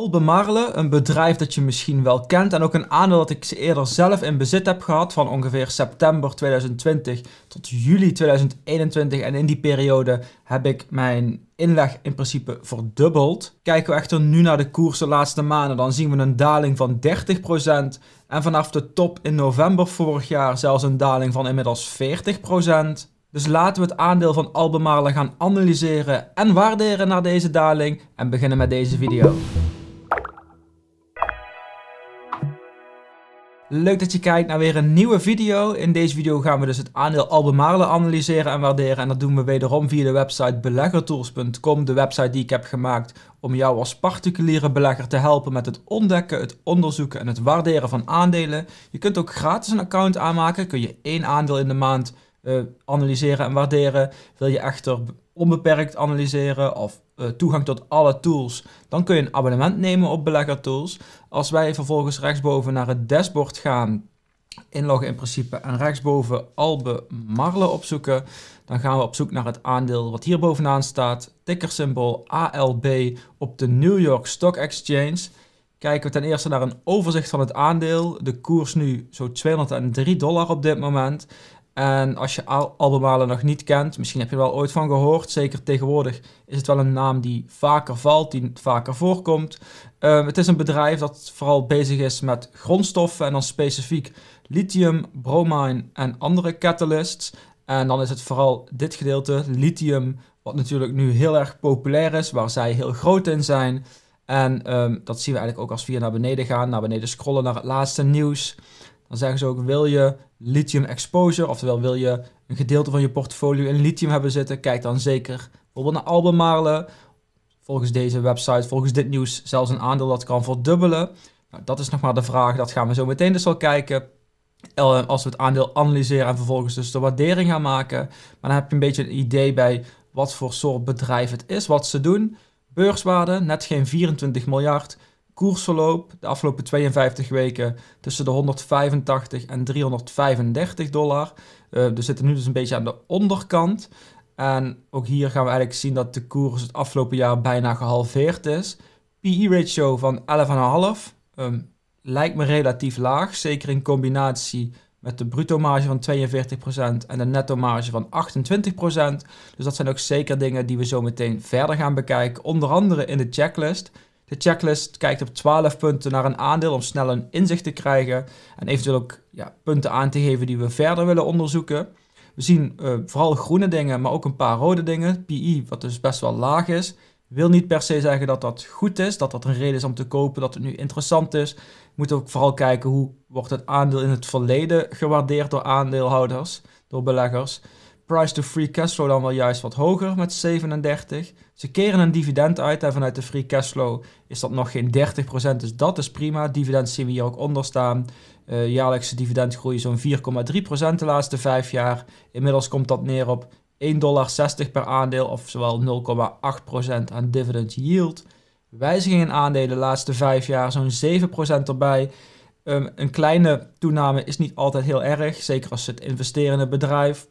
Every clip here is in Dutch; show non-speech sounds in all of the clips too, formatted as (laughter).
Albemarle, een bedrijf dat je misschien wel kent en ook een aandeel dat ik eerder zelf in bezit heb gehad van ongeveer september 2020 tot juli 2021. En in die periode heb ik mijn inleg in principe verdubbeld. Kijken we echter nu naar de koers de laatste maanden, dan zien we een daling van 30% en vanaf de top in november vorig jaar zelfs een daling van inmiddels 40%. Dus laten we het aandeel van Albemarle gaan analyseren en waarderen naar deze daling en beginnen met deze video. Leuk dat je kijkt naar weer een nieuwe video. In deze video gaan we dus het aandeel Albemarle analyseren en waarderen. En dat doen we wederom via de website beleggertools.com. De website die ik heb gemaakt om jou als particuliere belegger te helpen met het ontdekken, het onderzoeken en het waarderen van aandelen. Je kunt ook gratis een account aanmaken. Kun je één aandeel in de maand eh, analyseren en waarderen. Wil je echter onbeperkt analyseren of eh, toegang tot alle tools, dan kun je een abonnement nemen op Belegger Tools. Als wij vervolgens rechtsboven naar het dashboard gaan, inloggen in principe en rechtsboven Albe Marle opzoeken, dan gaan we op zoek naar het aandeel wat hier bovenaan staat, tickersymbool ALB op de New York Stock Exchange. Kijken we ten eerste naar een overzicht van het aandeel. De koers nu zo'n 203 dollar op dit moment. En als je Albemarle nog niet kent, misschien heb je er wel ooit van gehoord. Zeker tegenwoordig is het wel een naam die vaker valt, die vaker voorkomt. Ehm, het is een bedrijf dat vooral bezig is met grondstoffen en dan specifiek lithium, bromine en andere catalysts. En dan is het vooral dit gedeelte, lithium, wat natuurlijk nu heel erg populair is, waar zij heel groot in zijn. En ehm, dat zien we eigenlijk ook als we hier naar beneden gaan, naar beneden scrollen naar het laatste nieuws. Dan zeggen ze ook, wil je lithium exposure, oftewel wil je een gedeelte van je portfolio in lithium hebben zitten, kijk dan zeker bijvoorbeeld naar Albemarle. Volgens deze website, volgens dit nieuws, zelfs een aandeel dat kan verdubbelen. Nou, dat is nog maar de vraag, dat gaan we zo meteen dus wel kijken. Eh, als we het aandeel analyseren en vervolgens dus de waardering gaan maken. Maar dan heb je een beetje een idee bij wat voor soort bedrijf het is, wat ze doen. Beurswaarde, net geen 24 miljard koersverloop de afgelopen 52 weken tussen de 185 en 335 dollar. dus zitten nu dus een beetje aan de onderkant. En ook hier gaan we eigenlijk zien dat de koers het afgelopen jaar bijna gehalveerd is. PE-ratio van 11,5 ehm, lijkt me relatief laag, zeker in combinatie met de bruto marge van 42% en de netto marge van 28%. Dus dat zijn ook zeker dingen die we zo meteen verder gaan bekijken, onder andere in de checklist. De checklist kijkt op 12 punten naar een aandeel om snel een inzicht te krijgen en eventueel ook ja, punten aan te geven die we verder willen onderzoeken. We zien eh, vooral groene dingen, maar ook een paar rode dingen. PI, e, wat dus best wel laag is, wil niet per se zeggen dat dat goed is, dat dat een reden is om te kopen, dat het nu interessant is. We moeten ook vooral kijken hoe wordt het aandeel in het verleden gewaardeerd door aandeelhouders, door beleggers price to free cashflow dan wel juist wat hoger met 37. Ze keren een dividend uit en vanuit de free cashflow is dat nog geen 30%, dus dat is prima. Dividend zien we hier ook onder staan. Uh, jaarlijkse dividendgroei zo'n 4,3% de laatste vijf jaar. Inmiddels komt dat neer op 1,60 per aandeel, of zowel 0,8% aan dividend yield. Wijzigingen in aandelen de laatste vijf jaar zo'n 7% erbij. Ehm, een kleine toename is niet altijd heel erg, zeker als het investerende bedrijf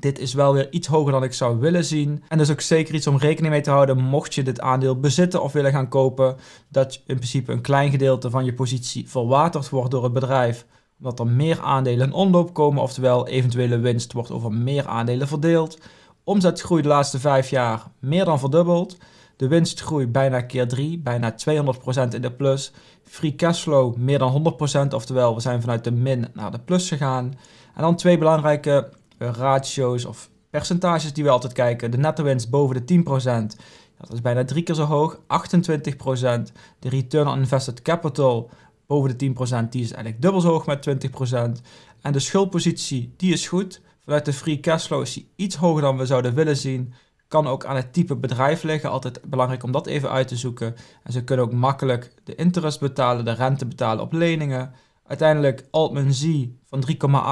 dit is wel weer iets hoger dan ik zou willen zien. En dus ook zeker iets om rekening mee te houden mocht je dit aandeel bezitten of willen gaan kopen. Dat in principe een klein gedeelte van je positie verwaterd wordt door het bedrijf. Omdat er meer aandelen in omloop komen. Oftewel eventuele winst wordt over meer aandelen verdeeld. Omzetgroei de laatste vijf jaar meer dan verdubbeld. De winstgroei bijna keer 3, bijna 200% in de plus. Free cashflow meer dan 100%, oftewel we zijn vanuit de min naar de plus gegaan. En dan twee belangrijke eh, ratio's of percentages die we altijd kijken. De netto winst boven de 10%. Dat is bijna drie keer zo hoog, 28%. De return on invested capital boven de 10%, die is eigenlijk dubbel zo hoog met 20%. En de schuldpositie, die is goed. Vanuit de free cashflow is die iets hoger dan we zouden willen zien. Kan ook aan het type bedrijf liggen, altijd belangrijk om dat even uit te zoeken. En ze kunnen ook makkelijk de interest betalen, de rente betalen op leningen. Uiteindelijk Altman Z van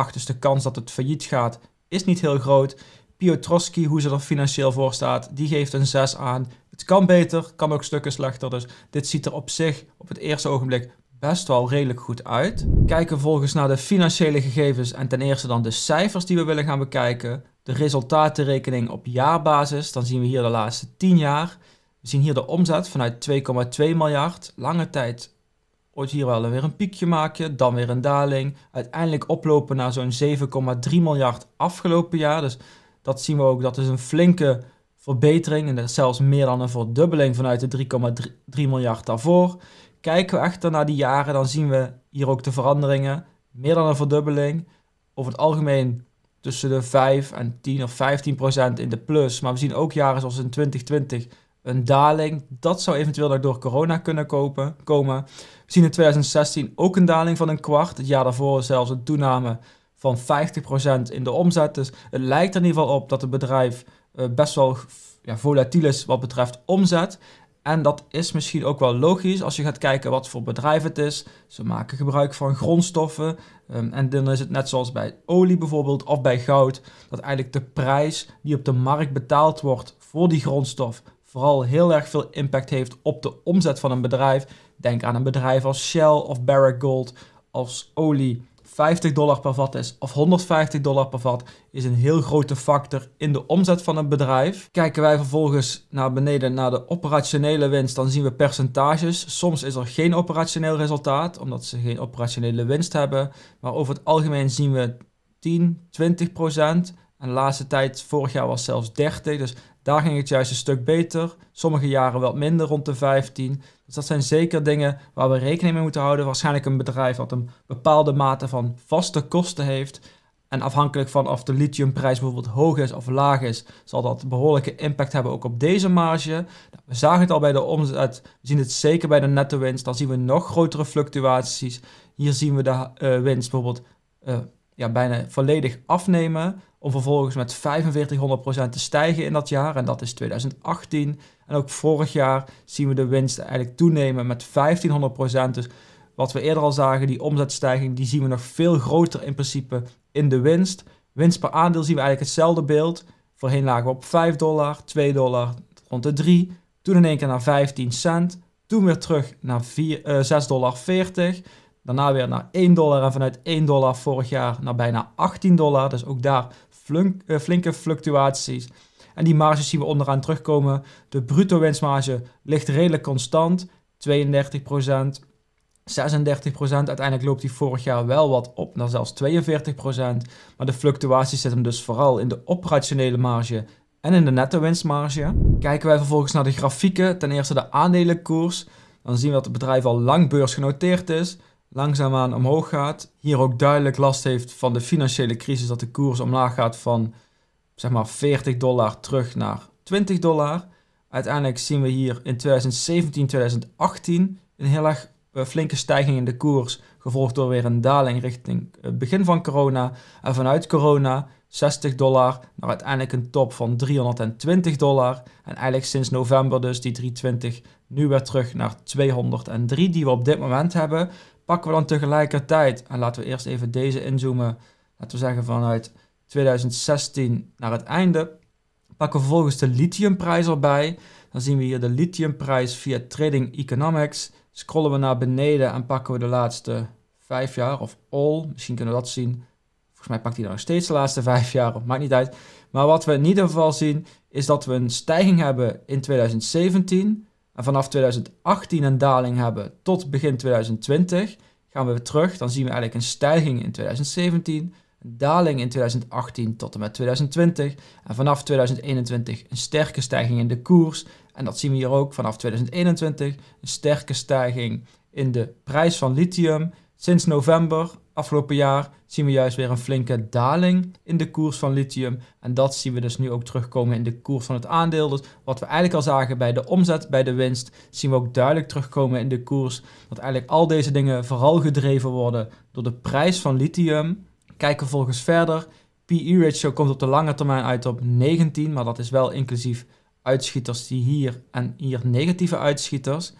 3,8, dus de kans dat het failliet gaat, is niet heel groot. Piotrowski, hoe ze er financieel voor staat, die geeft een 6 aan. Het kan beter, kan ook stukken slechter. Dus dit ziet er op zich op het eerste ogenblik best wel redelijk goed uit. Kijken volgens naar de financiële gegevens en ten eerste dan de cijfers die we willen gaan bekijken. De resultatenrekening op jaarbasis, dan zien we hier de laatste 10 jaar. We zien hier de omzet vanuit 2,2 miljard, lange tijd ooit hier wel weer een piekje maken, dan weer een daling. Uiteindelijk oplopen naar zo'n 7,3 miljard afgelopen jaar. Dus dat zien we ook, dat is een flinke verbetering. En zelfs meer dan een verdubbeling vanuit de 3,3 miljard daarvoor. Kijken we echter naar die jaren, dan zien we hier ook de veranderingen. Meer dan een verdubbeling. Over het algemeen tussen de 5 en 10 of 15 procent in de plus. Maar we zien ook jaren zoals in 2020 een daling. Dat zou eventueel daardoor corona kunnen komen. We zien in 2016 ook een daling van een kwart. Het jaar daarvoor zelfs een toename van 50% in de omzet. Dus het lijkt er in ieder geval op dat het bedrijf eh, best wel ja, volatiel is wat betreft omzet. En dat is misschien ook wel logisch als je gaat kijken wat voor bedrijf het is. Ze maken gebruik van grondstoffen. Ehm, en dan is het net zoals bij olie bijvoorbeeld of bij goud, dat eigenlijk de prijs die op de markt betaald wordt voor die grondstof vooral heel erg veel impact heeft op de omzet van een bedrijf. Denk aan een bedrijf als Shell of Barrick Gold. Als olie 50 dollar per vat is of 150 dollar per vat, is een heel grote factor in de omzet van een bedrijf. Kijken wij vervolgens naar beneden naar de operationele winst, dan zien we percentages. Soms is er geen operationeel resultaat, omdat ze geen operationele winst hebben. Maar over het algemeen zien we 10, 20 procent. En de laatste tijd, vorig jaar was zelfs 30. Dus daar ging het juist een stuk beter. Sommige jaren wat minder, rond de 15. Dus dat zijn zeker dingen waar we rekening mee moeten houden. Waarschijnlijk een bedrijf dat een bepaalde mate van vaste kosten heeft. En afhankelijk van of de lithiumprijs bijvoorbeeld hoog is of laag is, zal dat behoorlijke impact hebben ook op deze marge. Nou, we zagen het al bij de omzet, we zien het zeker bij de netto winst. Dan zien we nog grotere fluctuaties. Hier zien we de eh, winst bijvoorbeeld eh, ja, bijna volledig afnemen. Om vervolgens met 4500% te stijgen in dat jaar. En dat is 2018. En ook vorig jaar zien we de winst eigenlijk toenemen met 1500%. Dus wat we eerder al zagen, die omzetstijging, die zien we nog veel groter in principe in de winst. Winst per aandeel zien we eigenlijk hetzelfde beeld. Voorheen lagen we op 5 dollar, 2 dollar, rond de 3. Toen in één keer naar 15 cent. Toen weer terug naar 4, 6,40 eh, dollar. Daarna weer naar 1 dollar en vanuit 1 dollar vorig jaar naar bijna 18 dollar. Dus ook daar flink, eh, flinke fluctuaties. En die marges zien we onderaan terugkomen. De bruto winstmarge ligt redelijk constant, 32 36%. Uiteindelijk loopt die vorig jaar wel wat op naar zelfs 42%. Maar de fluctuaties zitten hem dus vooral in de operationele marge en in de netto winstmarge. Kijken wij vervolgens naar de grafieken. Ten eerste de aandelenkoers. Dan zien we dat het bedrijf al lang beursgenoteerd is langzaamaan omhoog gaat, hier ook duidelijk last heeft van de financiële crisis, dat de koers omlaag gaat van zeg maar 40 dollar terug naar 20 dollar. Uiteindelijk zien we hier in 2017, 2018 een heel erg eh, flinke stijging in de koers, gevolgd door weer een daling richting het begin van corona. En vanuit corona 60 dollar naar uiteindelijk een top van 320 dollar. En eigenlijk sinds november dus die 320 nu weer terug naar 203 die we op dit moment hebben pakken we dan tegelijkertijd, en laten we eerst even deze inzoomen, laten we zeggen vanuit 2016 naar het einde, pakken we vervolgens de lithiumprijs erbij. Dan zien we hier de lithiumprijs via Trading Economics. Scrollen we naar beneden en pakken we de laatste vijf jaar of all, misschien kunnen we dat zien. Volgens mij pakt hij nog steeds de laatste vijf jaar, maakt niet uit. Maar wat we in ieder geval zien is dat we een stijging hebben in 2017 en vanaf 2018 een daling hebben tot begin 2020 gaan we weer terug. Dan zien we eigenlijk een stijging in 2017, een daling in 2018 tot en met 2020. En vanaf 2021 een sterke stijging in de koers. En dat zien we hier ook vanaf 2021, een sterke stijging in de prijs van lithium. Sinds november Afgelopen jaar zien we juist weer een flinke daling in de koers van lithium. En dat zien we dus nu ook terugkomen in de koers van het aandeel. Dus wat we eigenlijk al zagen bij de omzet, bij de winst, zien we ook duidelijk terugkomen in de koers. Dat eigenlijk al deze dingen vooral gedreven worden door de prijs van lithium. Kijken we volgens verder. PE-ratio komt op de lange termijn uit op 19, maar dat is wel inclusief uitschieters die hier en hier negatieve uitschieters.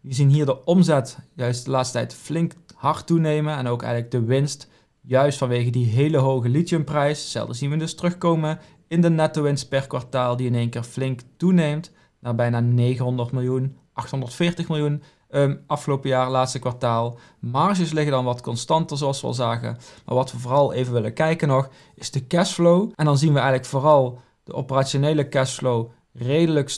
We zien hier de omzet juist de laatste tijd flink hard toenemen en ook eigenlijk de winst. Juist vanwege die hele hoge lithiumprijs. Hetzelfde zien we dus terugkomen in de netto winst per kwartaal die in één keer flink toeneemt. Naar bijna 900 miljoen, 840 miljoen ehm, afgelopen jaar, laatste kwartaal. Marges liggen dan wat constanter zoals we al zagen. Maar wat we vooral even willen kijken nog is de cashflow. En dan zien we eigenlijk vooral de operationele cashflow redelijk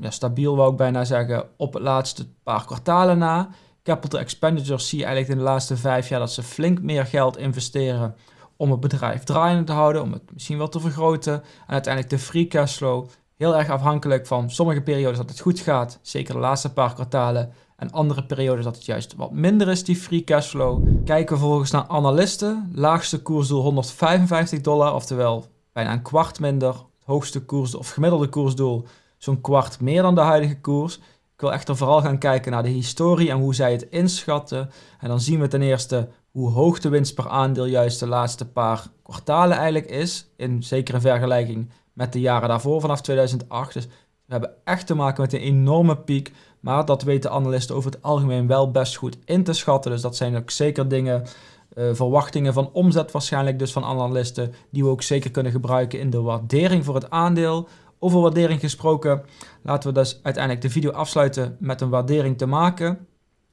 ja, stabiel, wou ik bijna zeggen, op het laatste paar kwartalen na. Capital expenditures zie je eigenlijk in de laatste vijf jaar dat ze flink meer geld investeren om het bedrijf draaiende te houden, om het misschien wel te vergroten. En uiteindelijk de free cashflow, heel erg afhankelijk van sommige periodes dat het goed gaat, zeker de laatste paar kwartalen, en andere periodes dat het juist wat minder is, die free cash flow. Kijken we volgens naar analisten, laagste koersdoel 155 dollar, oftewel bijna een kwart minder, hoogste koers of gemiddelde koersdoel zo'n kwart meer dan de huidige koers. Ik wil echter vooral gaan kijken naar de historie en hoe zij het inschatten. En dan zien we ten eerste hoe hoog de winst per aandeel juist de laatste paar kwartalen eigenlijk is. In zekere vergelijking met de jaren daarvoor vanaf 2008. Dus we hebben echt te maken met een enorme piek. Maar dat weten analisten over het algemeen wel best goed in te schatten. Dus dat zijn ook zeker dingen eh, verwachtingen van omzet waarschijnlijk dus van analisten, die we ook zeker kunnen gebruiken in de waardering voor het aandeel. Over waardering gesproken, laten we dus uiteindelijk de video afsluiten met een waardering te maken.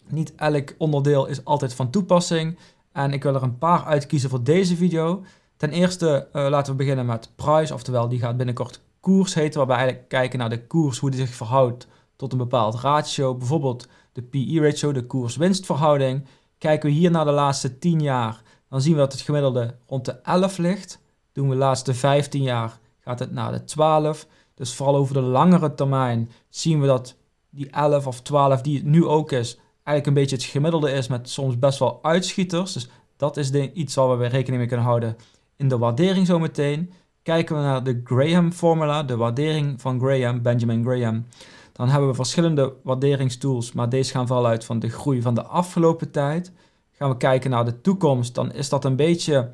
Niet elk onderdeel is altijd van toepassing en ik wil er een paar uitkiezen voor deze video. Ten eerste eh, laten we beginnen met prijs, oftewel die gaat binnenkort koers heten, waarbij we eigenlijk kijken naar de koers, hoe die zich verhoudt tot een bepaald ratio, bijvoorbeeld de PE-ratio, de koers-winstverhouding. Kijken we hier naar de laatste 10 jaar, dan zien we dat het gemiddelde rond de 11 ligt. Doen we de laatste 15 jaar, gaat het naar de 12. Dus vooral over de langere termijn zien we dat die 11 of 12 die het nu ook is, eigenlijk een beetje het gemiddelde is met soms best wel uitschieters. Dus dat is iets waar we rekening mee kunnen houden in de waardering zometeen. Kijken we naar de Graham-formula, de waardering van Graham, Benjamin Graham dan hebben we verschillende waarderingstools, maar deze gaan vooral uit van de groei van de afgelopen tijd. Gaan we kijken naar de toekomst, dan is dat een beetje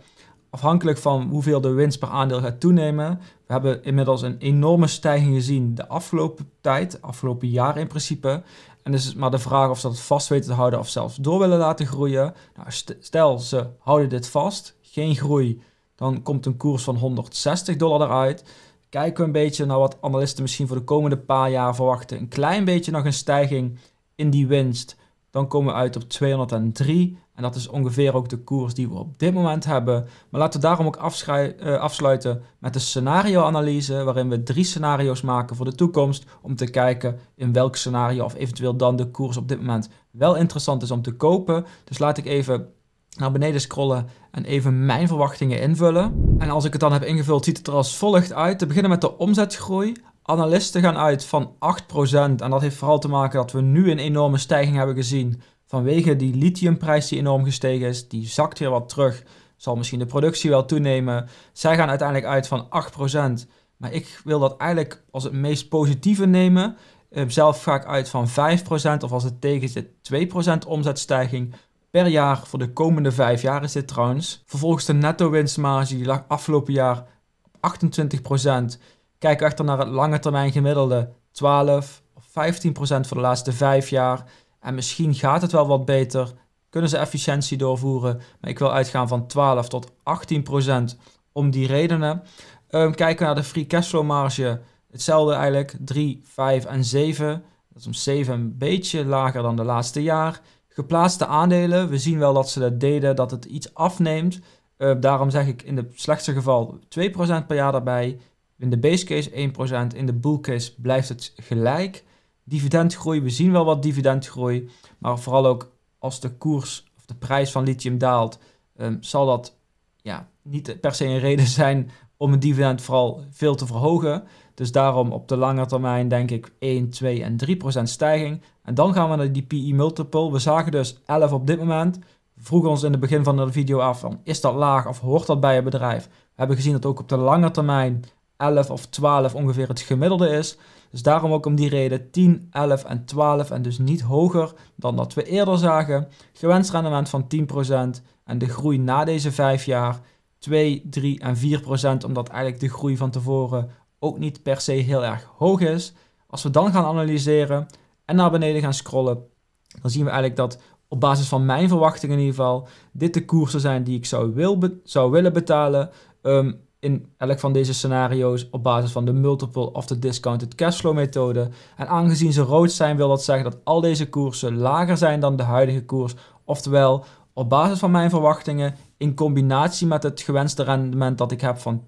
afhankelijk van hoeveel de winst per aandeel gaat toenemen. We hebben inmiddels een enorme stijging gezien de afgelopen tijd, afgelopen jaar in principe. En dus is maar de vraag of ze dat vast weten te houden of zelfs door willen laten groeien. Nou, stel ze houden dit vast, geen groei, dan komt een koers van 160 dollar eruit kijken we een beetje naar wat analisten misschien voor de komende paar jaar verwachten. Een klein beetje nog een stijging in die winst. Dan komen we uit op 203. En dat is ongeveer ook de koers die we op dit moment hebben. Maar laten we daarom ook eh, afsluiten met de scenario-analyse, waarin we drie scenario's maken voor de toekomst. Om te kijken in welk scenario of eventueel dan de koers op dit moment wel interessant is om te kopen. Dus laat ik even naar beneden scrollen en even mijn verwachtingen invullen. En als ik het dan heb ingevuld, ziet het er als volgt uit. Te beginnen met de omzetgroei. Analisten gaan uit van 8%. En dat heeft vooral te maken dat we nu een enorme stijging hebben gezien. Vanwege die lithiumprijs die enorm gestegen is. Die zakt weer wat terug. Zal misschien de productie wel toenemen. Zij gaan uiteindelijk uit van 8%. Maar ik wil dat eigenlijk als het meest positieve nemen. Eh, zelf ga ik uit van 5% of als het tegen zit 2% omzetstijging per jaar voor de komende vijf jaar is dit trouwens. Vervolgens de netto winstmarge, die lag afgelopen jaar op 28%. Kijk echter naar het lange termijn gemiddelde 12 of 15% voor de laatste vijf jaar. En misschien gaat het wel wat beter, kunnen ze efficiëntie doorvoeren. Maar ik wil uitgaan van 12 tot 18% om die redenen. Ehm, kijken naar de free cashflow marge, hetzelfde eigenlijk, 3, 5 en 7. Dat is om 7 een beetje lager dan de laatste jaar geplaatste aandelen, we zien wel dat ze dat deden, dat het iets afneemt. Eh, daarom zeg ik in het slechtste geval 2% per jaar daarbij. In de base case 1%, in de bull case blijft het gelijk. Dividendgroei, we zien wel wat dividendgroei. Maar vooral ook als de koers of de prijs van lithium daalt, ehm, zal dat ja, niet per se een reden (laughs) zijn om een dividend vooral veel te verhogen. Dus daarom op de lange termijn denk ik 1, 2 en 3 procent stijging. En dan gaan we naar die PE multiple. We zagen dus 11 op dit moment. We vroegen ons in het begin van de video af van is dat laag of hoort dat bij een bedrijf? We hebben gezien dat ook op de lange termijn 11 of 12 ongeveer het gemiddelde is. Dus daarom ook om die reden 10, 11 en 12 en dus niet hoger dan dat we eerder zagen. Gewenst rendement van 10% en de groei na deze 5 jaar 2, 3 en 4 omdat eigenlijk de groei van tevoren ook niet per se heel erg hoog is. Als we dan gaan analyseren en naar beneden gaan scrollen, dan zien we eigenlijk dat op basis van mijn verwachtingen in ieder geval, dit de koersen zijn die ik zou, wil zou willen betalen. Ehm, in elk van deze scenario's op basis van de multiple of de discounted cashflow methode. En aangezien ze rood zijn, wil dat zeggen dat al deze koersen lager zijn dan de huidige koers. Oftewel, op basis van mijn verwachtingen, in combinatie met het gewenste rendement dat ik heb van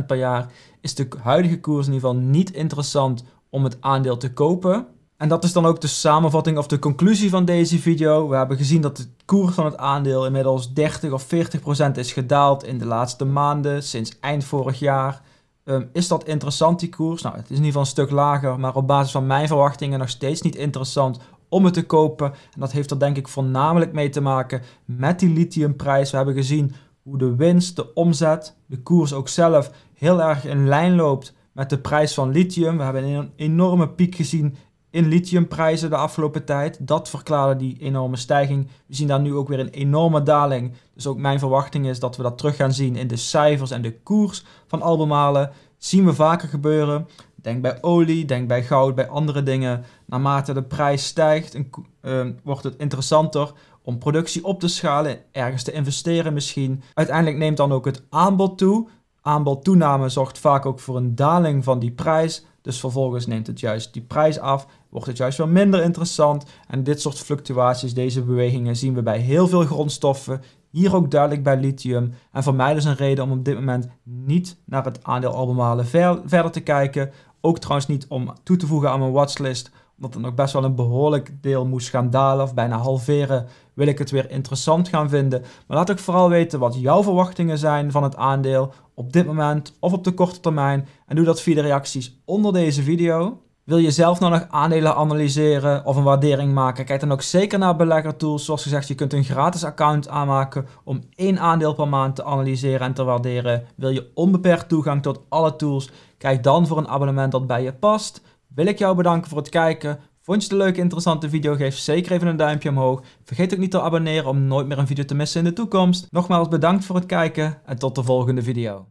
10% per jaar, is de huidige koers in ieder geval niet interessant om het aandeel te kopen. En dat is dan ook de samenvatting of de conclusie van deze video. We hebben gezien dat de koers van het aandeel inmiddels 30 of 40% is gedaald in de laatste maanden, sinds eind vorig jaar. Ehm, is dat interessant, die koers? Nou, het is in ieder geval een stuk lager, maar op basis van mijn verwachtingen nog steeds niet interessant om het te kopen. En dat heeft er denk ik voornamelijk mee te maken met die lithiumprijs. We hebben gezien hoe de winst, de omzet, de koers ook zelf heel erg in lijn loopt met de prijs van lithium. We hebben een enorme piek gezien in lithiumprijzen de afgelopen tijd. Dat verklaarde die enorme stijging. We zien daar nu ook weer een enorme daling. Dus ook mijn verwachting is dat we dat terug gaan zien in de cijfers en de koers van Albemarle. Zien we vaker gebeuren. Denk bij olie, denk bij goud, bij andere dingen. Naarmate de prijs stijgt, ehm, wordt het interessanter om productie op te schalen, ergens te investeren misschien. Uiteindelijk neemt dan ook het aanbod toe. Aanbodtoename zorgt vaak ook voor een daling van die prijs. Dus vervolgens neemt het juist die prijs af, wordt het juist wel minder interessant. En dit soort fluctuaties, deze bewegingen, zien we bij heel veel grondstoffen. Hier ook duidelijk bij lithium. En voor mij dus een reden om op dit moment niet naar het aandeel Albemarle verder te kijken, ook trouwens niet om toe te voegen aan mijn watchlist, omdat het nog best wel een behoorlijk deel moest gaan dalen of bijna halveren, wil ik het weer interessant gaan vinden. Maar laat ook vooral weten wat jouw verwachtingen zijn van het aandeel op dit moment of op de korte termijn. En doe dat via de reacties onder deze video. Wil je zelf nou nog aandelen analyseren of een waardering maken? Kijk dan ook zeker naar tools, Zoals gezegd, je kunt een gratis account aanmaken om één aandeel per maand te analyseren en te waarderen. Wil je onbeperkt toegang tot alle tools? Kijk dan voor een abonnement dat bij je past. Wil ik jou bedanken voor het kijken. Vond je het een leuke, interessante video? Geef zeker even een duimpje omhoog. Vergeet ook niet te abonneren om nooit meer een video te missen in de toekomst. Nogmaals bedankt voor het kijken en tot de volgende video.